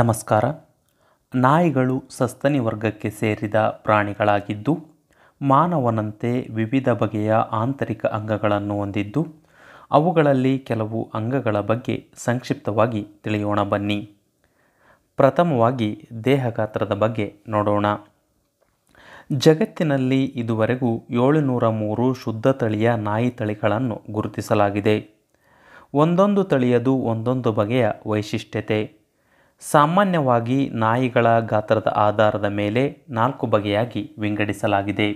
ನಮಸ್ಕಾರ ನಾಯಿಗಳು ಸಸ್ತನಿ ವರ್ಗಕ್ಕೆ ಸೇರಿದ ಪ್ರಾಣಿಗಳಾಗಿದ್ದು ಮಾನವನಂತೆ ವಿವಿಧ ಬಗೆಯ ಆಂತರಿಕ ಅಂಗಗಳನ್ನು ಹೊಂದಿದ್ದು ಅವುಗಳಲ್ಲಿ ಕೆಲವು ಅಂಗಗಳ ಬಗ್ಗೆ ಸಂಕ್ಷಿಪ್ತವಾಗಿ ತಿಳಿಯೋಣ ಬನ್ನಿ ಪ್ರಥಮವಾಗಿ ದೇಹ ಗಾತ್ರದ ಬಗ್ಗೆ ನೋಡೋಣ ಜಗತ್ತಿನಲ್ಲಿ ಇದುವರೆಗೂ ಏಳುನೂರ ಮೂರು ಶುದ್ಧ ತಳಿಯ ನಾಯಿ ತಳಿಗಳನ್ನು ಗುರುತಿಸಲಾಗಿದೆ ಒಂದೊಂದು ತಳಿಯದು ಒಂದೊಂದು ಬಗೆಯ ವೈಶಿಷ್ಟ್ಯತೆ ಸಾಮಾನ್ಯವಾಗಿ ನಾಯಿಗಳ ಗಾತ್ರದ ಆಧಾರದ ಮೇಲೆ ನಾಲ್ಕು ಬಗೆಯಾಗಿ ವಿಂಗಡಿಸಲಾಗಿದೆ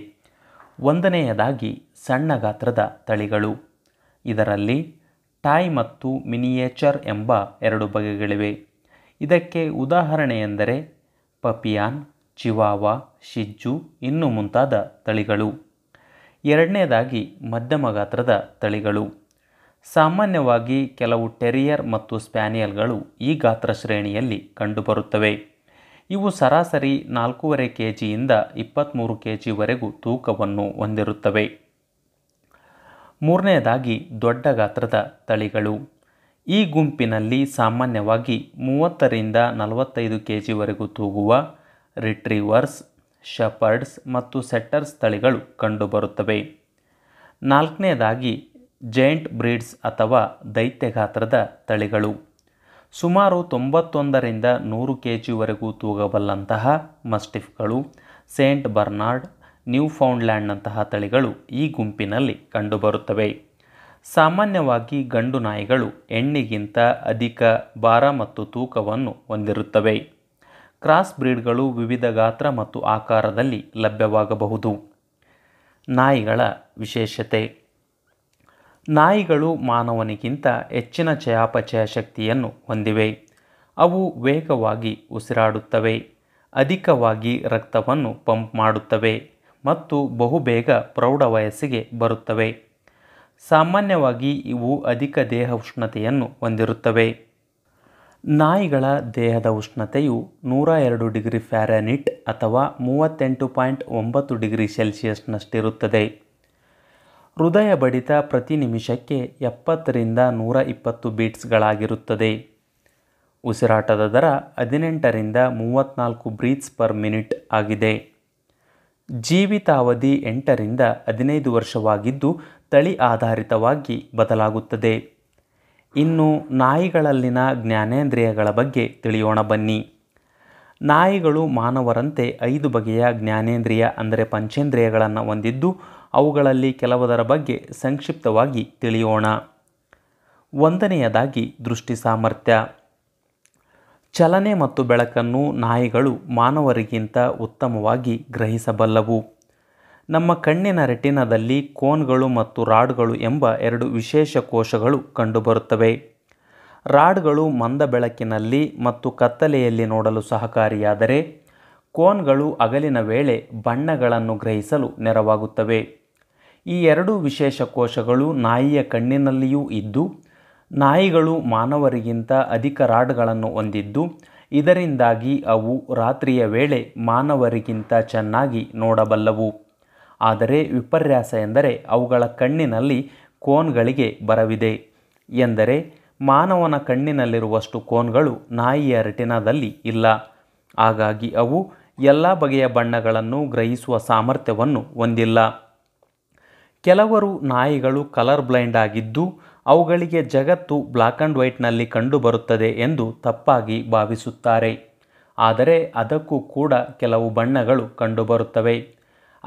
ಒಂದನೆಯದಾಗಿ ಸಣ್ಣ ಗಾತ್ರದ ತಳಿಗಳು ಇದರಲ್ಲಿ ಟಾಯ್ ಮತ್ತು ಮಿನಿಯೇಚರ್ ಎಂಬ ಎರಡು ಬಗೆಗಳಿವೆ ಇದಕ್ಕೆ ಉದಾಹರಣೆಯೆಂದರೆ ಪಪಿಯಾನ್ ಚಿವಾವ ಶಿಜ್ಜು ಇನ್ನು ಮುಂತಾದ ತಳಿಗಳು ಎರಡನೇದಾಗಿ ಮಧ್ಯಮ ಗಾತ್ರದ ತಳಿಗಳು ಸಾಮಾನ್ಯವಾಗಿ ಕೆಲವು ಟೆರಿಯರ್ ಮತ್ತು ಸ್ಪ್ಯಾನಿಯಲ್ಗಳು ಈ ಗಾತ್ರ ಶ್ರೇಣಿಯಲ್ಲಿ ಕಂಡುಬರುತ್ತವೆ ಇವು ಸರಾಸರಿ ನಾಲ್ಕೂವರೆ ಕೆ ಜಿಯಿಂದ ಇಪ್ಪತ್ತ್ಮೂರು ಕೆ ಜಿವರೆಗೂ ತೂಕವನ್ನು ಹೊಂದಿರುತ್ತವೆ ಮೂರನೆಯದಾಗಿ ದೊಡ್ಡ ಗಾತ್ರದ ತಳಿಗಳು ಈ ಗುಂಪಿನಲ್ಲಿ ಸಾಮಾನ್ಯವಾಗಿ ಮೂವತ್ತರಿಂದ ನಲವತ್ತೈದು ಕೆ ಜಿವರೆಗೂ ತೂಗುವ ರಿಟ್ರೀವರ್ಸ್ ಶಪರ್ಡ್ಸ್ ಮತ್ತು ಸೆಟ್ಟರ್ಸ್ ತಳಿಗಳು ಕಂಡುಬರುತ್ತವೆ ನಾಲ್ಕನೇದಾಗಿ ಜೈಂಟ್ ಬ್ರೀಡ್ಸ್ ಅಥವಾ ದೈತ್ಯ ಗಾತ್ರದ ತಳಿಗಳು ಸುಮಾರು ತೊಂಬತ್ತೊಂದರಿಂದ ನೂರು ಕೆ ಜಿವರೆಗೂ ತೂಗಬಲ್ಲಂತಹ ಮಸ್ಟಿಫ್ಗಳು ಸೇಂಟ್ ಬರ್ನಾರ್ಡ್ ನ್ಯೂ ಫೌಂಡ್ಲ್ಯಾಂಡ್ನಂತಹ ತಳಿಗಳು ಈ ಗುಂಪಿನಲ್ಲಿ ಕಂಡುಬರುತ್ತವೆ ಸಾಮಾನ್ಯವಾಗಿ ಗಂಡು ನಾಯಿಗಳು ಹೆಣ್ಣಿಗಿಂತ ಅಧಿಕ ಭಾರ ಮತ್ತು ತೂಕವನ್ನು ಹೊಂದಿರುತ್ತವೆ ಕ್ರಾಸ್ ಬ್ರೀಡ್ಗಳು ವಿವಿಧ ಗಾತ್ರ ಮತ್ತು ಆಕಾರದಲ್ಲಿ ಲಭ್ಯವಾಗಬಹುದು ನಾಯಿಗಳ ವಿಶೇಷತೆ ನಾಯಿಗಳು ಮಾನವನಿಗಿಂತ ಹೆಚ್ಚಿನ ಚಯಾಪಚಯ ಶಕ್ತಿಯನ್ನು ಹೊಂದಿವೆ ಅವು ವೇಗವಾಗಿ ಉಸಿರಾಡುತ್ತವೆ ಅಧಿಕವಾಗಿ ರಕ್ತವನ್ನು ಪಂಪ್ ಮಾಡುತ್ತವೆ ಮತ್ತು ಬಹುಬೇಗ ಪ್ರೌಢ ವಯಸ್ಸಿಗೆ ಬರುತ್ತವೆ ಸಾಮಾನ್ಯವಾಗಿ ಇವು ಅಧಿಕ ದೇಹ ಉಷ್ಣತೆಯನ್ನು ಹೊಂದಿರುತ್ತವೆ ನಾಯಿಗಳ ದೇಹದ ಉಷ್ಣತೆಯು ನೂರ ಎರಡು ಡಿಗ್ರಿ ಫ್ಯಾರನಿಟ್ ಅಥವಾ ಮೂವತ್ತೆಂಟು ಪಾಯಿಂಟ್ ಒಂಬತ್ತು ಡಿಗ್ರಿ ಸೆಲ್ಸಿಯಸ್ನಷ್ಟಿರುತ್ತದೆ ಹೃದಯ ಬಡಿತ ಪ್ರತಿ ನಿಮಿಷಕ್ಕೆ ಎಪ್ಪತ್ತರಿಂದ ನೂರ ಇಪ್ಪತ್ತು ಬೀಟ್ಸ್ಗಳಾಗಿರುತ್ತದೆ ಉಸಿರಾಟದ ದರ ಹದಿನೆಂಟರಿಂದ ಮೂವತ್ತ್ನಾಲ್ಕು ಬ್ರೀತ್ಸ್ ಪರ್ ಮಿನಿಟ್ ಆಗಿದೆ ಜೀವಿತಾವಧಿ ಎಂಟರಿಂದ ಹದಿನೈದು ವರ್ಷವಾಗಿದ್ದು ತಳಿ ಆಧಾರಿತವಾಗಿ ಬದಲಾಗುತ್ತದೆ ಇನ್ನು ನಾಯಿಗಳಲ್ಲಿನ ಜ್ಞಾನೇಂದ್ರಿಯಗಳ ಬಗ್ಗೆ ತಿಳಿಯೋಣ ಬನ್ನಿ ನಾಯಿಗಳು ಮಾನವರಂತೆ ಐದು ಬಗೆಯ ಜ್ಞಾನೇಂದ್ರಿಯ ಅಂದರೆ ಪಂಚೇಂದ್ರಿಯಗಳನ್ನು ಹೊಂದಿದ್ದು ಅವುಗಳಲ್ಲಿ ಕೆಲವದರ ಬಗ್ಗೆ ಸಂಕ್ಷಿಪ್ತವಾಗಿ ತಿಳಿಯೋಣ ಒಂದನೆಯದಾಗಿ ದೃಷ್ಟಿ ಸಾಮರ್ಥ್ಯ ಚಲನೆ ಮತ್ತು ಬೆಳಕನ್ನು ನಾಯಿಗಳು ಮಾನವರಿಗಿಂತ ಉತ್ತಮವಾಗಿ ಗ್ರಹಿಸಬಲ್ಲವು ನಮ್ಮ ಕಣ್ಣಿನ ರೆಟಿನದಲ್ಲಿ ಕೋನ್ಗಳು ಮತ್ತು ರಾಡ್ಗಳು ಎಂಬ ಎರಡು ವಿಶೇಷ ಕೋಶಗಳು ಕಂಡುಬರುತ್ತವೆ ರಾಡ್ಗಳು ಮಂದ ಬೆಳಕಿನಲ್ಲಿ ಮತ್ತು ಕತ್ತಲೆಯಲ್ಲಿ ನೋಡಲು ಸಹಕಾರಿಯಾದರೆ ಕೋನ್ಗಳು ಅಗಲಿನ ವೇಳೆ ಬಣ್ಣಗಳನ್ನು ಗ್ರಹಿಸಲು ನೆರವಾಗುತ್ತವೆ ಈ ಎರಡು ವಿಶೇಷ ಕೋಶಗಳು ನಾಯಿಯ ಕಣ್ಣಿನಲ್ಲಿಯೂ ಇದ್ದು ನಾಯಿಗಳು ಮಾನವರಿಗಿಂತ ಅಧಿಕ ರಾಡ್ಗಳನ್ನು ಹೊಂದಿದ್ದು ಇದರಿಂದಾಗಿ ಅವು ರಾತ್ರಿಯ ವೇಳೆ ಮಾನವರಿಗಿಂತ ಚೆನ್ನಾಗಿ ನೋಡಬಲ್ಲವು ಆದರೆ ವಿಪರ್ಯಾಸ ಎಂದರೆ ಅವುಗಳ ಕಣ್ಣಿನಲ್ಲಿ ಕೋನ್ಗಳಿಗೆ ಬರವಿದೆ ಎಂದರೆ ಮಾನವನ ಕಣ್ಣಿನಲ್ಲಿರುವಷ್ಟು ಕೋನ್ಗಳು ನಾಯಿಯ ರೆಟಿನಾದಲ್ಲಿ ಇಲ್ಲ ಹಾಗಾಗಿ ಅವು ಎಲ್ಲ ಬಗೆಯ ಬಣ್ಣಗಳನ್ನು ಗ್ರಹಿಸುವ ಸಾಮರ್ಥ್ಯವನ್ನು ಹೊಂದಿಲ್ಲ ಕೆಲವರು ನಾಯಿಗಳು ಕಲರ್ ಬ್ಲೈಂಡ್ ಆಗಿದ್ದು ಅವುಗಳಿಗೆ ಜಗತ್ತು ಬ್ಲ್ಯಾಕ್ ಆ್ಯಂಡ್ ವೈಟ್ನಲ್ಲಿ ಕಂಡುಬರುತ್ತದೆ ಎಂದು ತಪ್ಪಾಗಿ ಭಾವಿಸುತ್ತಾರೆ ಆದರೆ ಅದಕ್ಕೂ ಕೂಡ ಕೆಲವು ಬಣ್ಣಗಳು ಕಂಡುಬರುತ್ತವೆ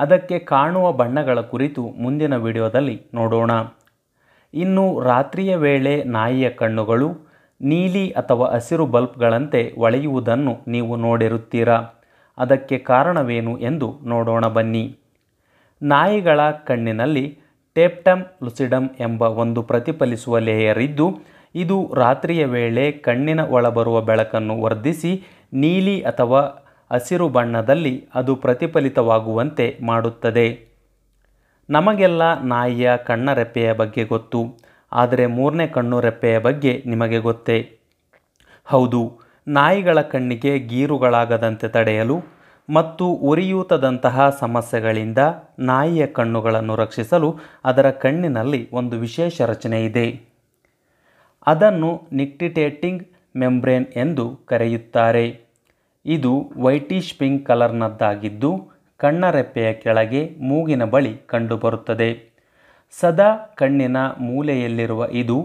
ಅದಕ್ಕೆ ಕಾಣುವ ಬಣ್ಣಗಳ ಕುರಿತು ಮುಂದಿನ ವಿಡಿಯೋದಲ್ಲಿ ನೋಡೋಣ ಇನ್ನು ರಾತ್ರಿಯ ವೇಳೆ ನಾಯಿಯ ಕಣ್ಣುಗಳು ನೀಲಿ ಅಥವಾ ಹಸಿರು ಬಲ್ಬ್ಗಳಂತೆ ಒಳೆಯುವುದನ್ನು ನೀವು ನೋಡಿರುತ್ತೀರಾ ಅದಕ್ಕೆ ಕಾರಣವೇನು ಎಂದು ನೋಡೋಣ ಬನ್ನಿ ನಾಯಿಗಳ ಕಣ್ಣಿನಲ್ಲಿ ಟೇಪ್ಟಮ್ ಲುಸಿಡಮ್ ಎಂಬ ಒಂದು ಪ್ರತಿಫಲಿಸುವ ಲೇಯರ್ ಇದ್ದು ಇದು ರಾತ್ರಿಯ ವೇಳೆ ಕಣ್ಣಿನ ಒಳಬರುವ ಬೆಳಕನ್ನು ವರ್ಧಿಸಿ ನೀಲಿ ಅಥವಾ ಹಸಿರು ಬಣ್ಣದಲ್ಲಿ ಅದು ಪ್ರತಿಫಲಿತವಾಗುವಂತೆ ಮಾಡುತ್ತದೆ ನಮಗೆಲ್ಲ ನಾಯಿಯ ಕಣ್ಣ ರೆಪ್ಪೆಯ ಬಗ್ಗೆ ಗೊತ್ತು ಆದರೆ ಮೂರನೇ ಕಣ್ಣು ರೆಪ್ಪೆಯ ಬಗ್ಗೆ ನಿಮಗೆ ಗೊತ್ತೇ ಹೌದು ನಾಯಿಗಳ ಕಣ್ಣಿಗೆ ಗೀರುಗಳಾಗದಂತೆ ತಡೆಯಲು ಮತ್ತು ಉರಿಯೂತದಂತಹ ಸಮಸ್ಯೆಗಳಿಂದ ನಾಯಿಯ ಕಣ್ಣುಗಳನ್ನು ರಕ್ಷಿಸಲು ಅದರ ಕಣ್ಣಿನಲ್ಲಿ ಒಂದು ವಿಶೇಷ ರಚನೆ ಇದೆ ಅದನ್ನು ನಿಕ್ಟಿಟೇಟಿಂಗ್ ಮೆಂಬ್ರೇನ್ ಎಂದು ಕರೆಯುತ್ತಾರೆ ಇದು ವೈಟಿಶ್ ಪಿಂಕ್ ಕಲರ್ನದ್ದಾಗಿದ್ದು ಕಣ್ಣರೆಪ್ಪೆಯ ಕೆಳಗೆ ಮೂಗಿನ ಬಳಿ ಕಂಡುಬರುತ್ತದೆ ಸದಾ ಕಣ್ಣಿನ ಮೂಲೆಯಲ್ಲಿರುವ ಇದು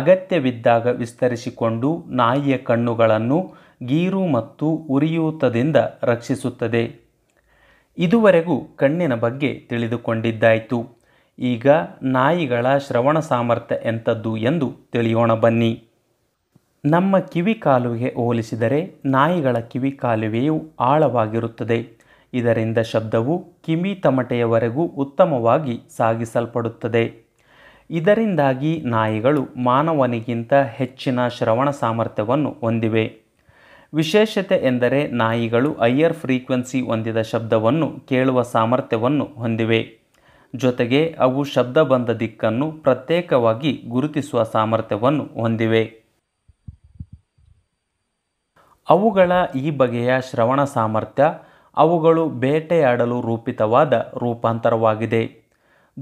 ಅಗತ್ಯವಿದ್ದಾಗ ವಿಸ್ತರಿಸಿಕೊಂಡು ನಾಯಿಯ ಕಣ್ಣುಗಳನ್ನು ಗೀರು ಮತ್ತು ಉರಿಯೂತದಿಂದ ರಕ್ಷಿಸುತ್ತದೆ ಇದುವರೆಗೂ ಕಣ್ಣಿನ ಬಗ್ಗೆ ತಿಳಿದುಕೊಂಡಿದ್ದಾಯಿತು ಈಗ ನಾಯಿಗಳ ಶ್ರವಣ ಸಾಮರ್ಥ್ಯ ಎಂಥದ್ದು ಎಂದು ತಿಳಿಯೋಣ ಬನ್ನಿ ನಮ್ಮ ಕಿವಿ ಕಾಲುವೆಗೆ ಹೋಲಿಸಿದರೆ ನಾಯಿಗಳ ಕಿವಿ ಕಾಲುವೆಯು ಆಳವಾಗಿರುತ್ತದೆ ಇದರಿಂದ ಶಬ್ದವು ಕಿವಿ ತಮಟೆಯವರೆಗೂ ಉತ್ತಮವಾಗಿ ಸಾಗಿಸಲ್ಪಡುತ್ತದೆ ಇದರಿಂದಾಗಿ ನಾಯಿಗಳು ಮಾನವನಿಗಿಂತ ಹೆಚ್ಚಿನ ಶ್ರವಣ ಸಾಮರ್ಥ್ಯವನ್ನು ಹೊಂದಿವೆ ವಿಶೇಷತೆ ಎಂದರೆ ನಾಯಿಗಳು ಹೈಯರ್ ಫ್ರೀಕ್ವೆನ್ಸಿ ಹೊಂದಿದ ಶಬ್ದವನ್ನು ಕೇಳುವ ಸಾಮರ್ಥ್ಯವನ್ನು ಹೊಂದಿವೆ ಜೊತೆಗೆ ಅವು ಶಬ್ದ ಬಂದ ದಿಕ್ಕನ್ನು ಪ್ರತ್ಯೇಕವಾಗಿ ಗುರುತಿಸುವ ಸಾಮರ್ಥ್ಯವನ್ನು ಹೊಂದಿವೆ ಅವುಗಳ ಈ ಬಗೆಯ ಶ್ರವಣ ಸಾಮರ್ಥ್ಯ ಅವುಗಳು ಬೇಟೆಯಾಡಲು ರೂಪಿತವಾದ ರೂಪಾಂತರವಾಗಿದೆ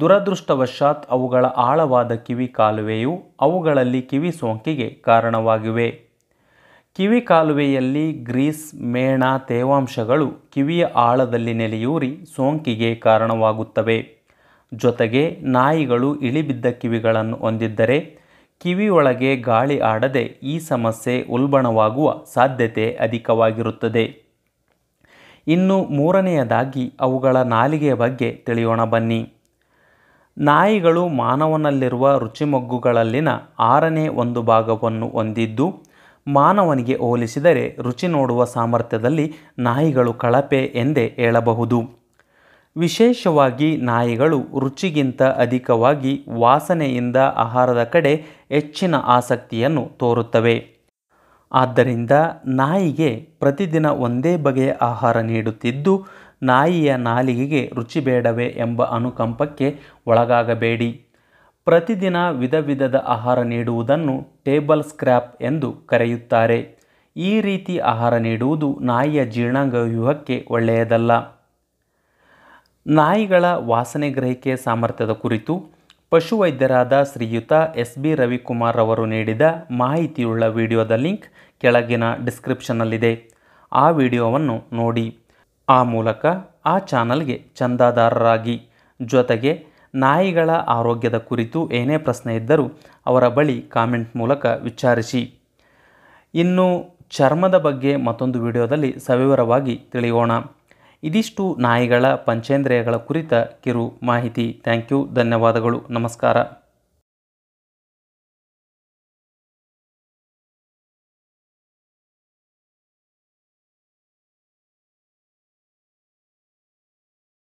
ದುರದೃಷ್ಟವಶಾತ್ ಅವುಗಳ ಆಳವಾದ ಕಿವಿ ಕಾಲುವೆಯು ಅವುಗಳಲ್ಲಿ ಕಿವಿ ಸೋಂಕಿಗೆ ಕಾರಣವಾಗಿವೆ ಕಿವಿ ಕಾಲುವೆಯಲ್ಲಿ ಗ್ರೀಸ್ ಮೇಣ ತೇವಾಂಶಗಳು ಕಿವಿಯ ಆಳದಲ್ಲಿ ನೆಲೆಯೂರಿ ಸೋಂಕಿಗೆ ಕಾರಣವಾಗುತ್ತವೆ ಜೊತೆಗೆ ನಾಯಿಗಳು ಇಳಿಬಿದ್ದ ಕಿವಿಗಳನ್ನು ಹೊಂದಿದ್ದರೆ ಕಿವಿಯೊಳಗೆ ಗಾಳಿ ಆಡದೆ ಈ ಸಮಸ್ಯೆ ಉಲ್ಬಣವಾಗುವ ಸಾಧ್ಯತೆ ಅಧಿಕವಾಗಿರುತ್ತದೆ ಇನ್ನು ಮೂರನೆಯದಾಗಿ ಅವುಗಳ ನಾಲಿಗೆಯ ಬಗ್ಗೆ ತಿಳಿಯೋಣ ಬನ್ನಿ ನಾಯಿಗಳು ಮಾನವನಲ್ಲಿರುವ ರುಚಿಮೊಗ್ಗುಗಳಲ್ಲಿನ ಆರನೇ ಒಂದು ಭಾಗವನ್ನು ಹೊಂದಿದ್ದು ಮಾನವನಿಗೆ ಹೋಲಿಸಿದರೆ ರುಚಿ ನೋಡುವ ಸಾಮರ್ಥ್ಯದಲ್ಲಿ ನಾಯಿಗಳು ಕಳಪೆ ಎಂದೇ ಹೇಳಬಹುದು ವಿಶೇಷವಾಗಿ ನಾಯಿಗಳು ರುಚಿಗಿಂತ ಅಧಿಕವಾಗಿ ವಾಸನೆಯಿಂದ ಆಹಾರದ ಕಡೆ ಹೆಚ್ಚಿನ ಆಸಕ್ತಿಯನ್ನು ತೋರುತ್ತವೆ ಆದ್ದರಿಂದ ನಾಯಿಗೆ ಪ್ರತಿದಿನ ಒಂದೇ ಬಗೆಯ ಆಹಾರ ನೀಡುತ್ತಿದ್ದು ನಾಯಿಯ ನಾಲಿಗೆಗೆ ರುಚಿ ಬೇಡವೇ ಎಂಬ ಅನುಕಂಪಕ್ಕೆ ಒಳಗಾಗಬೇಡಿ ಪ್ರತಿದಿನ ವಿಧ ವಿಧದ ಆಹಾರ ನೀಡುವುದನ್ನು ಟೇಬಲ್ ಸ್ಕ್ರ್ಯಾಪ್ ಎಂದು ಕರೆಯುತ್ತಾರೆ ಈ ರೀತಿ ಆಹಾರ ನೀಡುವುದು ನಾಯಿಯ ಜೀರ್ಣಾಂಗ ವ್ಯೂಹಕ್ಕೆ ಒಳ್ಳೆಯದಲ್ಲ ನಾಯಿಗಳ ವಾಸನೆ ಗ್ರಹಿಕೆ ಸಾಮರ್ಥ್ಯದ ಕುರಿತು ಪಶುವೈದ್ಯರಾದ ಶ್ರೀಯುತ ಎಸ್ ಬಿ ರವಿಕುಮಾರ್ ಅವರು ನೀಡಿದ ಮಾಹಿತಿಯುಳ್ಳ ವಿಡಿಯೋದ ಲಿಂಕ್ ಕೆಳಗಿನ ಡಿಸ್ಕ್ರಿಪ್ಷನ್ನಲ್ಲಿದೆ ಆ ವಿಡಿಯೋವನ್ನು ನೋಡಿ ಆ ಮೂಲಕ ಆ ಚಾನಲ್ಗೆ ಚಂದಾದಾರರಾಗಿ ಜೊತೆಗೆ ನಾಯಿಗಳ ಆರೋಗ್ಯದ ಕುರಿತು ಏನೇ ಪ್ರಶ್ನೆ ಇದ್ದರೂ ಅವರ ಬಳಿ ಕಾಮೆಂಟ್ ಮೂಲಕ ವಿಚಾರಿಸಿ ಇನ್ನು ಚರ್ಮದ ಬಗ್ಗೆ ಮತ್ತೊಂದು ವಿಡಿಯೋದಲ್ಲಿ ಸವಿವರವಾಗಿ ತಿಳಿಯೋಣ ಇದಿಷ್ಟು ನಾಯಿಗಳ ಪಂಚೇಂದ್ರಿಯಗಳ ಕುರಿತ ಕಿರು ಮಾಹಿತಿ ಥ್ಯಾಂಕ್ ಯು ಧನ್ಯವಾದಗಳು ನಮಸ್ಕಾರ